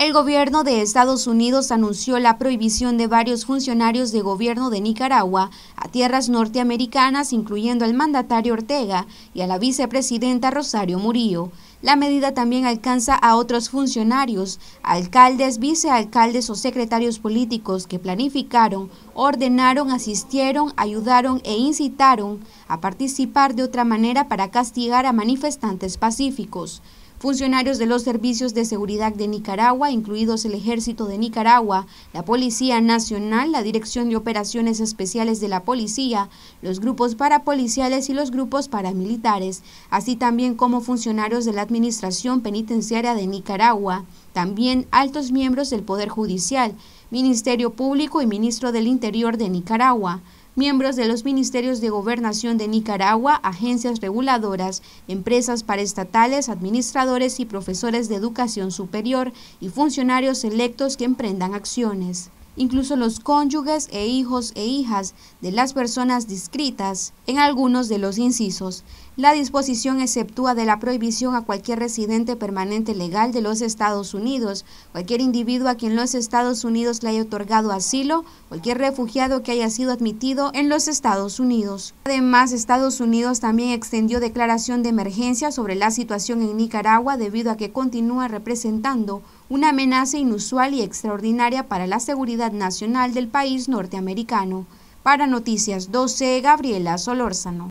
El gobierno de Estados Unidos anunció la prohibición de varios funcionarios de gobierno de Nicaragua a tierras norteamericanas, incluyendo al mandatario Ortega y a la vicepresidenta Rosario Murillo. La medida también alcanza a otros funcionarios, alcaldes, vicealcaldes o secretarios políticos que planificaron, ordenaron, asistieron, ayudaron e incitaron a participar de otra manera para castigar a manifestantes pacíficos. Funcionarios de los servicios de seguridad de Nicaragua, incluidos el Ejército de Nicaragua, la Policía Nacional, la Dirección de Operaciones Especiales de la Policía, los grupos parapoliciales y los grupos paramilitares, así también como funcionarios de la Administración Penitenciaria de Nicaragua, también altos miembros del Poder Judicial, Ministerio Público y Ministro del Interior de Nicaragua miembros de los Ministerios de Gobernación de Nicaragua, agencias reguladoras, empresas paraestatales, administradores y profesores de educación superior y funcionarios electos que emprendan acciones incluso los cónyuges e hijos e hijas de las personas descritas en algunos de los incisos, la disposición exceptúa de la prohibición a cualquier residente permanente legal de los Estados Unidos, cualquier individuo a quien los Estados Unidos le haya otorgado asilo, cualquier refugiado que haya sido admitido en los Estados Unidos. Además, Estados Unidos también extendió declaración de emergencia sobre la situación en Nicaragua debido a que continúa representando una amenaza inusual y extraordinaria para la seguridad nacional del país norteamericano. Para Noticias 12, Gabriela Solórzano.